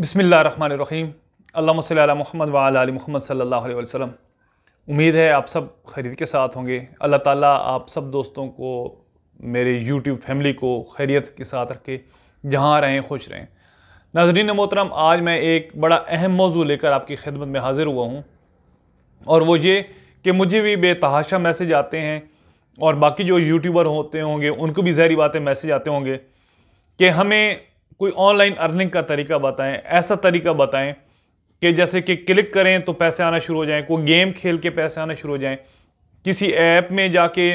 बसमिल्ल रहीम अल्लाम महमद वाल महमद सल्ला वसम उम्मीद है आप सब खैरियत के साथ होंगे अल्लाह ताला आप सब दोस्तों को मेरे YouTube फैमिली को खैरियत के साथ रखे जहाँ रहें खुश रहें नाजरीन मोहतरम आज मैं एक बड़ा अहम मौजू लेकर आपकी खिदमत में हाज़िर हुआ हूँ और वो ये कि मुझे भी बेतहाशा मैसेज आते हैं और बाकी जो यूट्यूबर होते होंगे उनको भी जहरी बातें मैसेज आते होंगे कि हमें कोई ऑनलाइन अर्निंग का तरीका बताएं ऐसा तरीका बताएं कि जैसे कि क्लिक करें तो पैसे आना शुरू हो जाएं कोई गेम खेल के पैसे आना शुरू हो जाएं किसी ऐप में जाके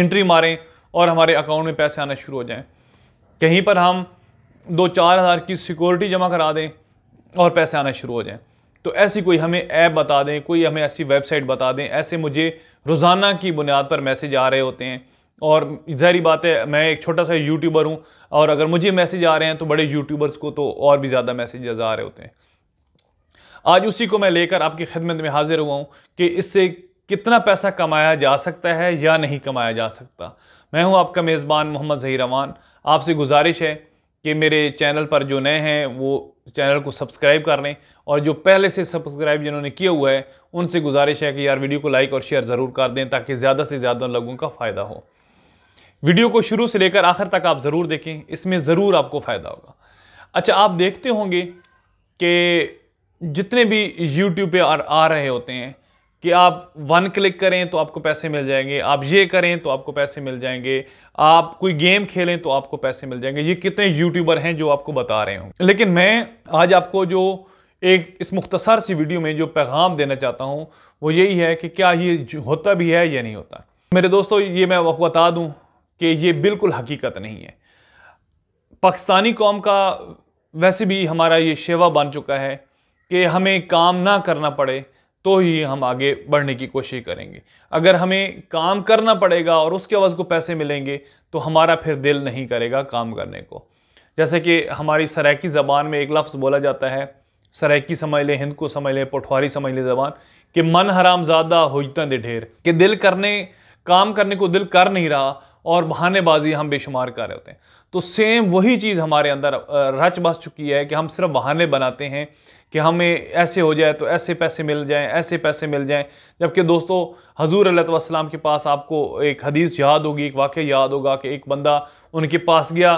एंट्री मारें और हमारे अकाउंट में पैसे आना शुरू हो जाएं कहीं पर हम दो चार हज़ार की सिक्योरिटी जमा करा दें और पैसे आना शुरू हो जाएं तो ऐसी कोई हमें ऐप बता दें कोई हमें ऐसी वेबसाइट बता दें ऐसे मुझे रोज़ाना की बुनियाद पर मैसेज आ रहे होते हैं और जहरी बात है मैं एक छोटा सा यूट्यूबर हूँ और अगर मुझे मैसेज आ रहे हैं तो बड़े यूट्यूबर्स को तो और भी ज़्यादा मैसेजेस आ रहे होते हैं आज उसी को मैं लेकर आपकी खिदमत में हाजिर हुआ हूँ कि इससे कितना पैसा कमाया जा सकता है या नहीं कमाया जा सकता मैं हूँ आपका मेज़बान मोहम्मद जही रवान आपसे गुजारिश है कि मेरे चैनल पर जो नए हैं वो चैनल को सब्सक्राइब कर लें और जो पहले से सब्सक्राइब जिन्होंने किया हुआ है उनसे गुजारिश है कि यार वीडियो को लाइक और शेयर ज़रूर कर दें ताकि ज़्यादा से ज़्यादा लोगों का फ़ायदा हो वीडियो को शुरू से लेकर आखिर तक आप ज़रूर देखें इसमें ज़रूर आपको फ़ायदा होगा अच्छा आप देखते होंगे कि जितने भी यूट्यूब पे आ, आ रहे होते हैं कि आप वन क्लिक करें तो आपको पैसे मिल जाएंगे आप ये करें तो आपको पैसे मिल जाएंगे आप कोई गेम खेलें तो आपको पैसे मिल जाएंगे ये कितने यूट्यूबर हैं जो आपको बता रहे होंगे लेकिन मैं आज आपको जो एक इस मुख्तसर सी वीडियो में जो पैगाम देना चाहता हूँ वो यही है कि क्या ये होता भी है या नहीं होता मेरे दोस्तों ये मैं आपको बता दूँ कि ये बिल्कुल हकीकत नहीं है पाकिस्तानी कौम का वैसे भी हमारा ये शेवा बन चुका है कि हमें काम ना करना पड़े तो ही हम आगे बढ़ने की कोशिश करेंगे अगर हमें काम करना पड़ेगा और उसके अवज़ को पैसे मिलेंगे तो हमारा फिर दिल नहीं करेगा काम करने को जैसे कि हमारी सराकी ज़बान में एक लफ्ज़ बोला जाता है सराकी समझ लें हिंद को समझ लें पठवारी समझ लें ज़बान कि मन हराम ज़्यादा होता दे ढेर कि दिल करने काम करने को दिल कर नहीं रहा और बहानेबाजी हम बेशुमार कर रहे होते हैं तो सेम वही चीज़ हमारे अंदर रच बस चुकी है कि हम सिर्फ बहाने बनाते हैं कि हमें ऐसे हो जाए तो ऐसे पैसे मिल जाएं ऐसे पैसे मिल जाएं जबकि दोस्तों हजूर अल्लाम के पास आपको एक हदीस याद होगी एक वाक्य याद होगा कि एक बंदा उनके पास गया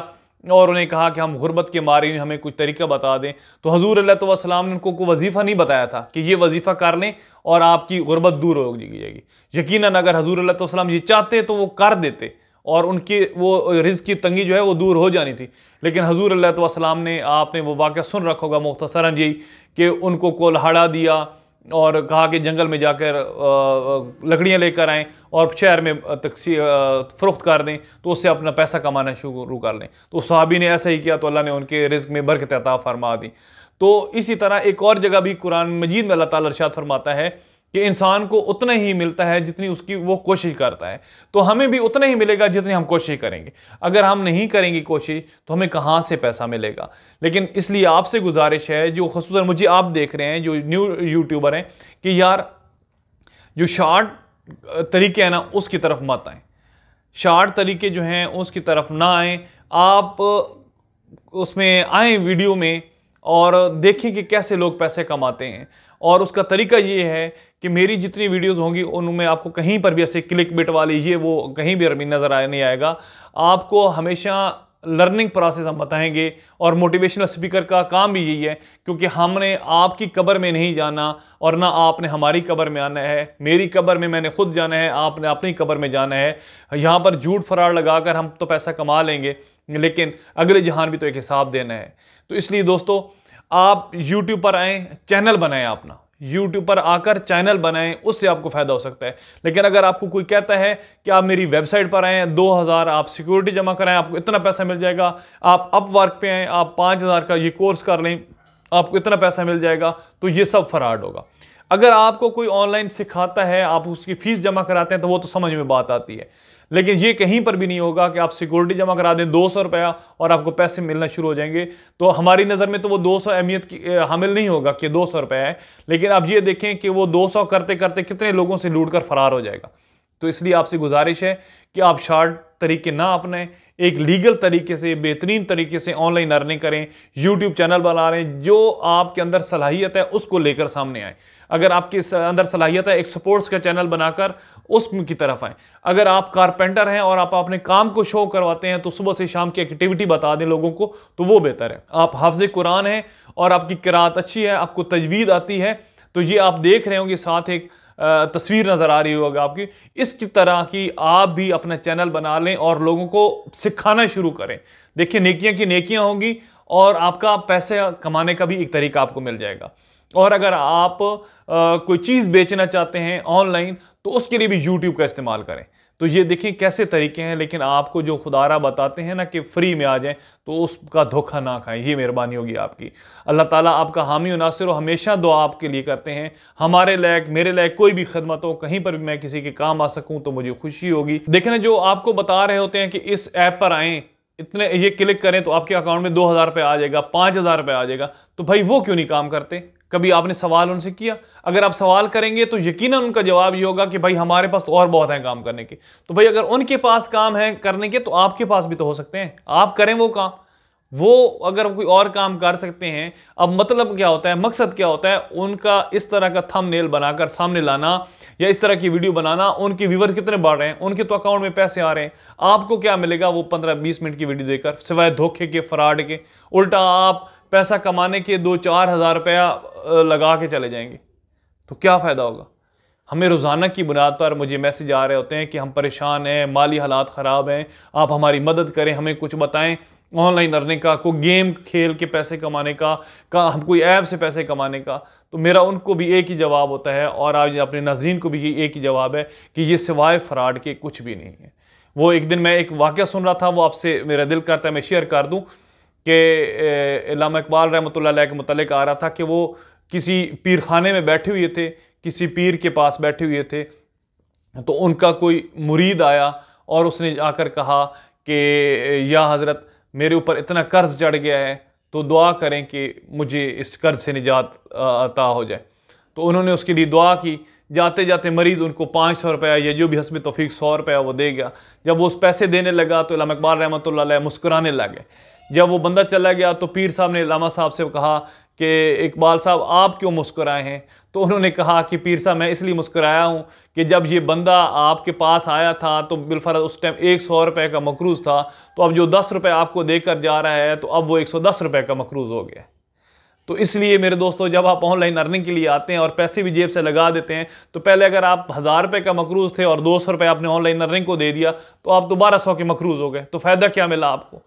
और उन्हें कहा कि हम गुरबत के मारे हुए हमें कुछ तरीका बता दें तो हजूर अल्लाम ने उनको को वजीफ़ा नहीं बताया था कि ये वजीफ़ा कर लें और आपकी गुर्बत दूर हो जाएगी यकीन अगर हजूर अल्लाम ये चाहते तो वो कर देते और उनकी वो रिज़ की तंगी जो है वो दूर हो जानी थी लेकिन हजूर अल्लाम ने आपने वो वाक़ सुन रखा होगा मुख्तसरा जी कि उनको कोल्हाड़ा दिया और कहा कि जंगल में जाकर लकड़ियाँ लेकर आएँ और शहर में तकसी फ़रोख्त कर दें तो उससे अपना पैसा कमाना शुरू कर लें तो सहाबी ने ऐसा ही किया तो अल्लाह ने उनके रिज्क में बरकत अता फरमा दी तो इसी तरह एक और जगह भी कुरान मजीद में अल्लाह ताला इरशाद फरमाता है कि इंसान को उतना ही मिलता है जितनी उसकी वो कोशिश करता है तो हमें भी उतना ही मिलेगा जितनी हम कोशिश करेंगे अगर हम नहीं करेंगे कोशिश तो हमें कहाँ से पैसा मिलेगा लेकिन इसलिए आपसे गुजारिश है जो खसूस मुझे आप देख रहे हैं जो न्यू यूट्यूबर हैं कि यार जो शार्ट तरीके हैं ना उसकी तरफ मत आएँ शार्ट तरीके जो हैं उसकी तरफ ना आएँ आप उसमें आए वीडियो में और देखें कि कैसे लोग पैसे कमाते हैं और उसका तरीका ये है कि मेरी जितनी वीडियोस होंगी उनमें आपको कहीं पर भी ऐसे क्लिक बिट वाली ये वो कहीं भी नज़र आया नहीं आएगा आपको हमेशा लर्निंग प्रोसेस हम बताएंगे और मोटिवेशनल स्पीकर का काम भी यही है क्योंकि हमने आपकी कबर में नहीं जाना और ना आपने हमारी कबर में आना है मेरी कबर में मैंने खुद जाना है आपने अपनी कबर में जाना है यहाँ पर झूठ फरार लगाकर हम तो पैसा कमा लेंगे लेकिन अगले जहान भी तो एक हिसाब देना है तो इसलिए दोस्तों आप यूट्यूब पर आएँ चैनल बनाएं अपना यूट्यूब पर आकर चैनल बनाएं उससे आपको फ़ायदा हो सकता है लेकिन अगर आपको कोई कहता है कि आप मेरी वेबसाइट पर आएँ 2000 आप सिक्योरिटी जमा कराएं आपको इतना पैसा मिल जाएगा आप अप वर्क पे आएँ आप 5000 का ये कोर्स कर लें आपको इतना पैसा मिल जाएगा तो ये सब फ्रॉड होगा अगर आपको कोई ऑनलाइन सिखाता है आप उसकी फ़ीस जमा कराते हैं तो वो तो समझ में बात आती है लेकिन ये कहीं पर भी नहीं होगा कि आप सिक्योरिटी जमा करा दें दो सौ रुपया और आपको पैसे मिलना शुरू हो जाएंगे तो हमारी नज़र में तो वो दो सौ अहमियत की हामिल नहीं होगा कि दो सौ रुपया है लेकिन आप ये देखें कि वो दो सौ करते करते कितने लोगों से लूट कर फरार हो जाएगा तो इसलिए आपसे गुजारिश है कि आप शार्ट तरीके ना अपने एक लीगल तरीके से बेहतरीन तरीके से ऑनलाइन अर्निंग करें यूट्यूब चैनल बना रहे जो आपके अंदर सलाहियत है उसको लेकर सामने आए अगर आपके अंदर सलाहियत है एक स्पोर्ट्स का चैनल बनाकर उस की तरफ आए अगर आप कारपेंटर हैं और आप अपने काम को शो करवाते हैं तो सुबह से शाम की एक्टिविटी बता दें लोगों को तो वो बेहतर है आप हाफज कुरान हैं और आपकी किरात अच्छी है आपको तजवीद आती है तो ये आप देख रहे होंगे साथ एक तस्वीर नज़र आ रही होगी आपकी इस तरह की आप भी अपना चैनल बना लें और लोगों को सिखाना शुरू करें देखिए नेकियां की नेकियां होंगी और आपका पैसे कमाने का भी एक तरीका आपको मिल जाएगा और अगर आप आ, कोई चीज़ बेचना चाहते हैं ऑनलाइन तो उसके लिए भी यूट्यूब का इस्तेमाल करें तो ये देखिए कैसे तरीके हैं लेकिन आपको जो खुदारा बताते हैं ना कि फ्री में आ जाएं तो उसका धोखा ना खाएं ये मेहरबानी होगी आपकी अल्लाह ताला आपका हामी नासिर हमेशा दुआ आपके लिए करते हैं हमारे लायक मेरे लायक कोई भी खदमत हो कहीं पर भी मैं किसी के काम आ सकूँ तो मुझे खुशी होगी देखें जो आपको बता रहे होते हैं कि इस ऐप पर आएँ इतने ये क्लिक करें तो आपके अकाउंट में दो हज़ार रुपये आ जाएगा पाँच हज़ार रुपये आ जाएगा तो भाई वो क्यों नहीं काम करते कभी आपने सवाल उनसे किया अगर आप सवाल करेंगे तो यकीन उनका जवाब ये होगा कि भाई हमारे पास तो और बहुत हैं काम करने के तो भाई अगर उनके पास काम है करने के तो आपके पास भी तो हो सकते हैं आप करें वो काम वो अगर कोई और काम कर सकते हैं अब मतलब क्या होता है मकसद क्या होता है उनका इस तरह का नेल बनाकर सामने लाना या इस तरह की वीडियो बनाना उनके व्यूवर्स कितने बढ़ रहे हैं उनके तो अकाउंट में पैसे आ रहे हैं आपको क्या मिलेगा वो पंद्रह बीस मिनट की वीडियो देकर सिवाय धोखे के फ्रॉड के उल्टा आप पैसा कमाने के दो चार हज़ार रुपया लगा के चले जाएंगे तो क्या फ़ायदा होगा हमें रोज़ाना की बुनियाद पर मुझे मैसेज आ रहे होते हैं कि हम परेशान हैं माली हालात ख़राब हैं आप हमारी मदद करें हमें कुछ बताएं ऑनलाइन अर्निंग का कोई गेम खेल के पैसे कमाने का का हम कोई ऐप से पैसे कमाने का तो मेरा उनको भी एक ही जवाब होता है और आज अपने नाजरीन को भी ये एक ही जवाब है कि ये सिवाय फ्रॉड के कुछ भी नहीं है वो एक दिन मैं एक वाक़ सुन रहा था वो आपसे मेरा दिल करता है मैं शेयर कर दूँ कि इलामा इकबाल रहमत के मतलब आ रहा था कि वो किसी पीर खाने में बैठे हुए थे किसी पीर के पास बैठे हुए थे तो उनका कोई मुरीद आया और उसने आकर कहा कि या हज़रत मेरे ऊपर इतना कर्ज़ चढ़ गया है तो दुआ करें कि मुझे इस कर्ज़ से निजात अता हो जाए तो उन्होंने उसके लिए दुआ की जाते जाते मरीज़ उनको पाँच सौ रुपया या जो भी हसब तोफ़ी सौ रुपया वो दे गया जब वो उस पैसे देने लगा तो इलाम इकबाल रहमत मुस्कुराने लगे जब वो बंदा चला गया तो पीर साहब ने लामा साहब से कहा कि इकबाल साहब आप क्यों मुस्कराए हैं तो उन्होंने कहा कि पीर साहब मैं इसलिए मुस्कराया हूँ कि जब ये बंदा आपके पास आया था तो बिलफ़रत उस टाइम एक सौ रुपये का मकरूज़ था तो अब जो दस रुपये आपको देकर जा रहा है तो अब वो एक सौ दस रुपये का मकरूज़ हो गया तो इसलिए मेरे दोस्तों जब आप ऑनलाइन अर्निंग के लिए आते हैं और पैसे भी जेब से लगा देते हैं तो पहले अगर आप हज़ार रुपये का मकरूज़ थे और दो सौ रुपये आपने ऑनलाइन अर्निंग को दे दिया तो आप तो बारह सौ के मकरूज़ हो गए तो फ़ायदा क्या मिला आपको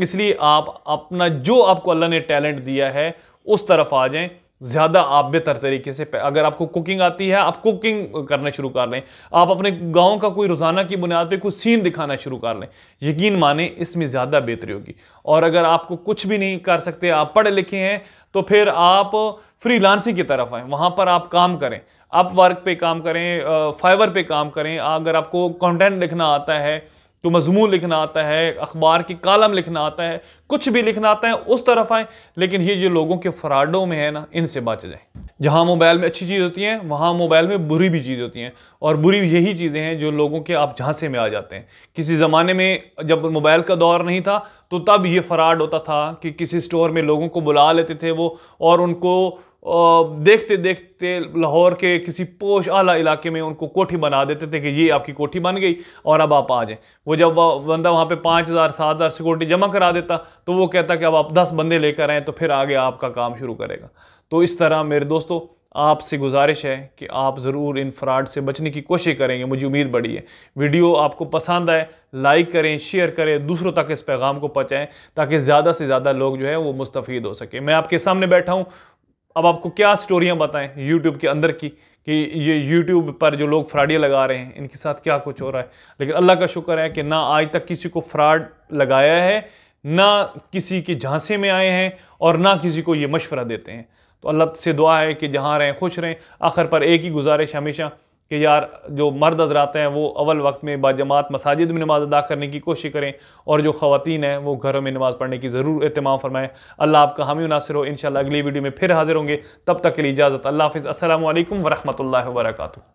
इसलिए आप अपना जो आपको अल्लाह ने टैलेंट दिया है उस तरफ आ जाएं ज़्यादा आप बेहतर तरीके से अगर आपको कुकिंग आती है आप कुकिंग करना शुरू कर लें आप अपने गांव का कोई रोज़ाना की बुनियाद पे कोई सीन दिखाना शुरू कर लें यकीन माने इसमें ज़्यादा बेहतरी होगी और अगर आपको कुछ भी नहीं कर सकते आप पढ़े लिखे हैं तो फिर आप फ्री लांसिंग की तरफ आएँ वहाँ पर आप काम करें आप वर्क पर काम करें फाइवर पर काम करें अगर आपको कॉन्टेंट लिखना आता है तो मजमून लिखना आता है अखबार की कालम लिखना आता है कुछ भी लिखना आता है उस तरफ आए लेकिन ये जो लोगों के फ्राडों में है ना इनसे बच जाए जहाँ मोबाइल में अच्छी चीज़ होती है वहाँ मोबाइल में बुरी भी चीज़ होती हैं और बुरी यही चीज़ें हैं जो लोगों के आप झांसे में आ जाते हैं किसी ज़माने में जब मोबाइल का दौर नहीं था तो तब ये फ्राड होता था कि किसी स्टोर में लोगों को बुला लेते थे वो और उनको देखते देखते लाहौर के किसी पोश आला इलाके में उनको कोठी बना देते थे कि ये आपकी कोठी बन गई और अब आप आ जाएं वो जब बंदा वहाँ पे पाँच हज़ार सात हज़ार सिक्योरिटी जमा करा देता तो वो कहता कि अब आप दस बंदे लेकर आएँ तो फिर आगे आपका काम शुरू करेगा तो इस तरह मेरे दोस्तों आपसे गुजारिश है कि आप ज़रूर इन फ्रॉड से बचने की कोशिश करेंगे मुझे उम्मीद बड़ी है वीडियो आपको पसंद आए लाइक करें शेयर करें दूसरों तक इस पैगाम को पहुँचाएँ ताकि ज़्यादा से ज़्यादा लोग जो है वो मुस्तफ़ हो सके मैं आपके सामने बैठा हूँ अब आपको क्या स्टोरियाँ बताएं यूट्यूब के अंदर की कि ये यूट्यूब पर जो लोग फ्राडियाँ लगा रहे हैं इनके साथ क्या कुछ हो रहा है लेकिन अल्लाह का शुक्र है कि ना आज तक किसी को फ्रॉड लगाया है ना किसी के झांसे में आए हैं और ना किसी को ये मशवरा देते हैं तो अल्लाह से दुआ है कि जहाँ रहें खुश रहें आखिर पर एक ही गुजारिश हमेशा कि यार जो मर्द हजरात हैं वो अव्वल वक्त में बाजमात मसाजिद में नमाज़ अदा करने की कोशिश करें और जो ख़वान हैं वो घरों में नमाज़ पढ़ने की ज़रूर अहतमाम फरमाएँ अल्लाह आपका हामी मुनासर हो इन अगली वीडियो में फिर हाजिर होंगे तब तक के लिए इजाज़त अल्लाह हाफ़ असल वरहमल वर्का